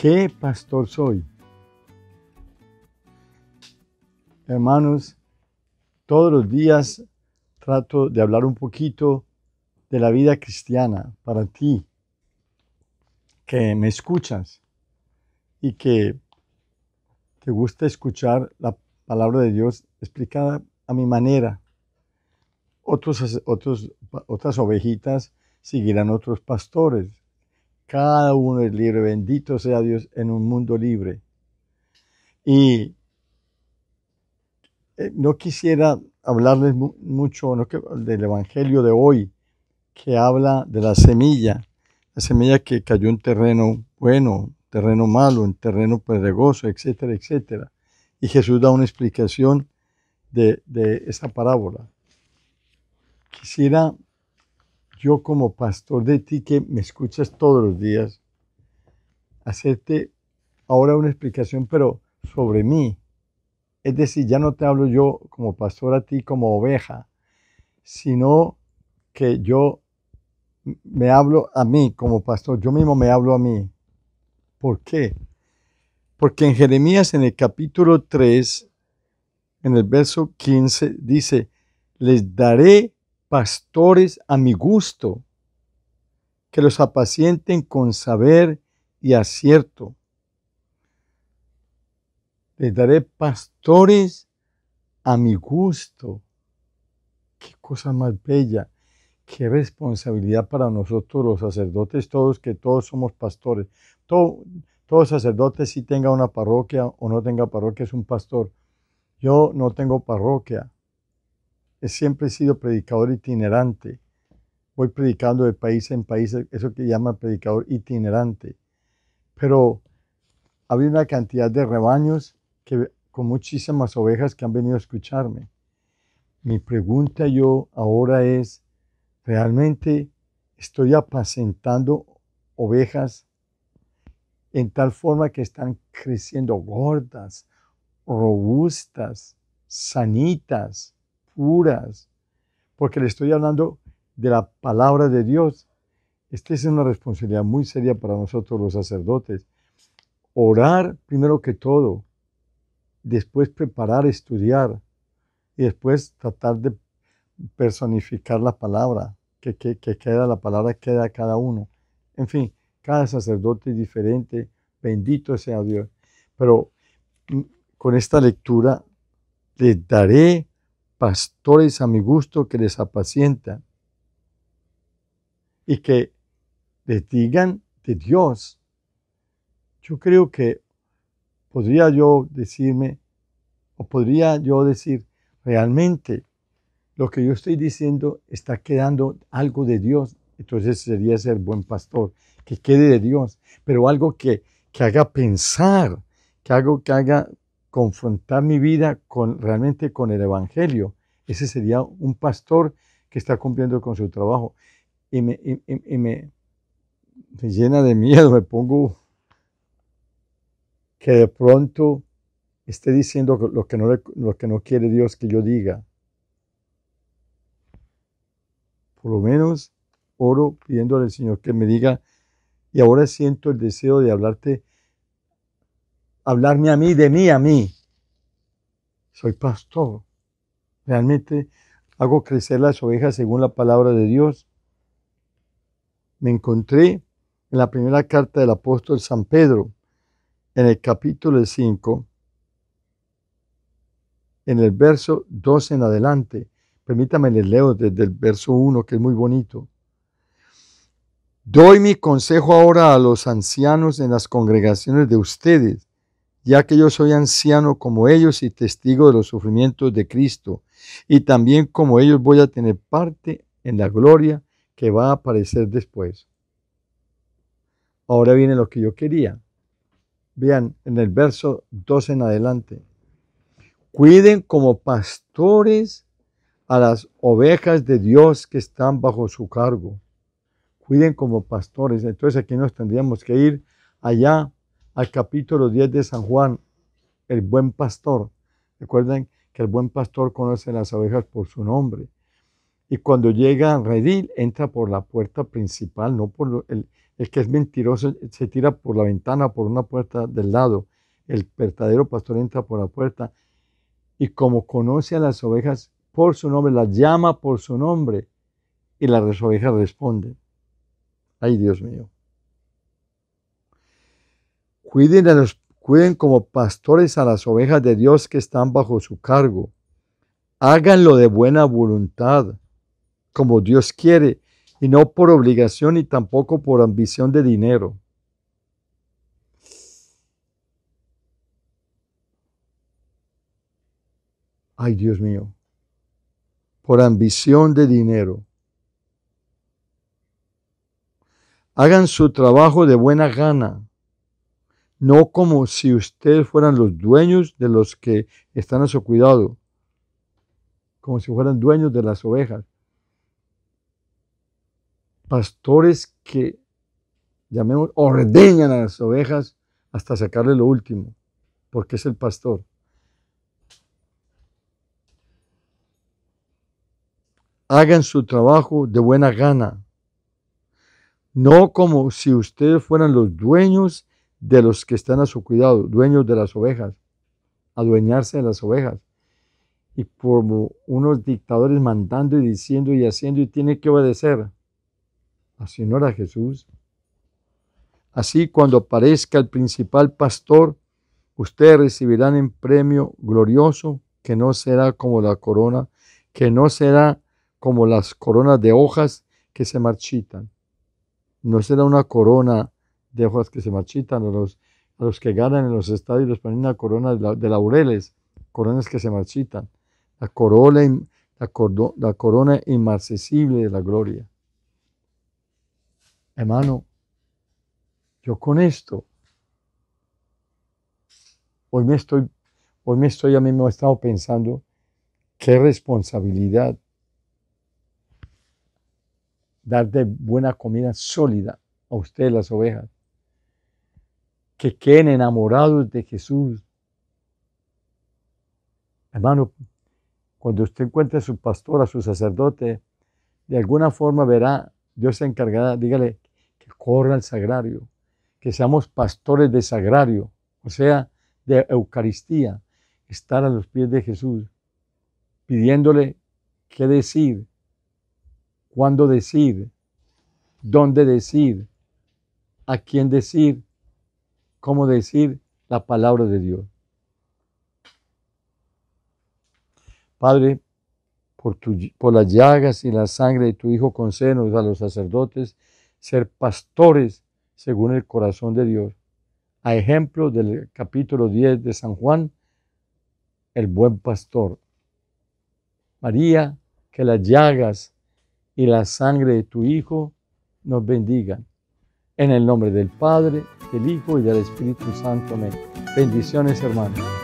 ¿Qué pastor soy? Hermanos, todos los días trato de hablar un poquito de la vida cristiana para ti, que me escuchas y que te gusta escuchar la palabra de Dios explicada a mi manera. Otros, otras ovejitas seguirán otros pastores. Cada uno es libre, bendito sea Dios en un mundo libre. Y eh, no quisiera hablarles mucho del Evangelio de hoy, que habla de la semilla, la semilla que cayó en terreno bueno, terreno malo, en terreno pedregoso, etcétera, etcétera. Y Jesús da una explicación de, de esa parábola. Quisiera yo como pastor de ti que me escuchas todos los días, hacerte ahora una explicación, pero sobre mí. Es decir, ya no te hablo yo como pastor a ti como oveja, sino que yo me hablo a mí como pastor, yo mismo me hablo a mí. ¿Por qué? Porque en Jeremías en el capítulo 3, en el verso 15, dice, les daré pastores a mi gusto, que los apacienten con saber y acierto. Les daré pastores a mi gusto. Qué cosa más bella, qué responsabilidad para nosotros los sacerdotes, todos que todos somos pastores. Todo, todo sacerdote, si tenga una parroquia o no tenga parroquia, es un pastor. Yo no tengo parroquia, siempre he sido predicador itinerante. Voy predicando de país en país, eso que llaman predicador itinerante. Pero había una cantidad de rebaños que, con muchísimas ovejas que han venido a escucharme. Mi pregunta yo ahora es, ¿realmente estoy apacentando ovejas en tal forma que están creciendo gordas, robustas, sanitas? porque le estoy hablando de la palabra de Dios. Esta es una responsabilidad muy seria para nosotros los sacerdotes. Orar primero que todo, después preparar, estudiar y después tratar de personificar la palabra, que, que queda la palabra, queda cada uno. En fin, cada sacerdote es diferente, bendito sea Dios. Pero mm, con esta lectura les daré pastores a mi gusto que les apacientan y que les digan de Dios. Yo creo que podría yo decirme, o podría yo decir, realmente lo que yo estoy diciendo está quedando algo de Dios. Entonces sería ser buen pastor, que quede de Dios, pero algo que, que haga pensar, que algo que haga confrontar mi vida con, realmente con el Evangelio. Ese sería un pastor que está cumpliendo con su trabajo. Y me, me, me llena de miedo, me pongo que de pronto esté diciendo lo que no, lo que no quiere Dios que yo diga. Por lo menos oro pidiéndole al Señor que me diga, y ahora siento el deseo de hablarte hablarme a mí, de mí a mí. Soy pastor. Realmente hago crecer las ovejas según la palabra de Dios. Me encontré en la primera carta del apóstol San Pedro, en el capítulo 5, en el verso 2 en adelante. Permítame, les leo desde el verso 1, que es muy bonito. Doy mi consejo ahora a los ancianos en las congregaciones de ustedes ya que yo soy anciano como ellos y testigo de los sufrimientos de Cristo, y también como ellos voy a tener parte en la gloria que va a aparecer después. Ahora viene lo que yo quería. Vean, en el verso 2 en adelante. Cuiden como pastores a las ovejas de Dios que están bajo su cargo. Cuiden como pastores. Entonces aquí nos tendríamos que ir allá al capítulo 10 de San Juan, el buen pastor. Recuerden que el buen pastor conoce las ovejas por su nombre. Y cuando llega a redil, entra por la puerta principal, no por el, el que es mentiroso se tira por la ventana, por una puerta del lado. El verdadero pastor entra por la puerta y como conoce a las ovejas por su nombre, las llama por su nombre y las ovejas responden. Ay, Dios mío. Cuiden, los, cuiden como pastores a las ovejas de Dios que están bajo su cargo. Háganlo de buena voluntad, como Dios quiere, y no por obligación y tampoco por ambición de dinero. Ay, Dios mío, por ambición de dinero. Hagan su trabajo de buena gana, no como si ustedes fueran los dueños de los que están a su cuidado, como si fueran dueños de las ovejas. Pastores que, llamemos, ordeñan a las ovejas hasta sacarle lo último, porque es el pastor. Hagan su trabajo de buena gana, no como si ustedes fueran los dueños de los que están a su cuidado, dueños de las ovejas, adueñarse de las ovejas. Y como unos dictadores mandando y diciendo y haciendo y tiene que obedecer. Así no era Jesús. Así cuando aparezca el principal pastor, ustedes recibirán en premio glorioso que no será como la corona, que no será como las coronas de hojas que se marchitan. No será una corona de hojas que se marchitan, a los, los que ganan en los estadios les ponen una corona de, laureles, coronas que se marchitan, la corona, la, corona inmarcesible de la gloria. Hermano, yo con esto, hoy me estoy, hoy me estoy a mí me he estado pensando, qué responsabilidad dar de buena comida sólida a ustedes las ovejas que queden enamorados de Jesús. Hermano, cuando usted encuentre a su pastor, a su sacerdote, de alguna forma verá, Dios se encargará, dígale que corra al sagrario, que seamos pastores de sagrario, o sea, de Eucaristía, estar a los pies de Jesús, pidiéndole qué decir, cuándo decir, dónde decir, a quién decir cómo decir la palabra de Dios. Padre, por, las llagas y la sangre de tu Hijo, senos a los sacerdotes ser pastores según el corazón de Dios. A ejemplo del capítulo 10 de San Juan, el buen pastor. María, que las llagas y la sangre de tu Hijo nos bendigan. En el nombre del Padre, del Hijo y del Espíritu Santo. Amén. Bendiciones, hermanos.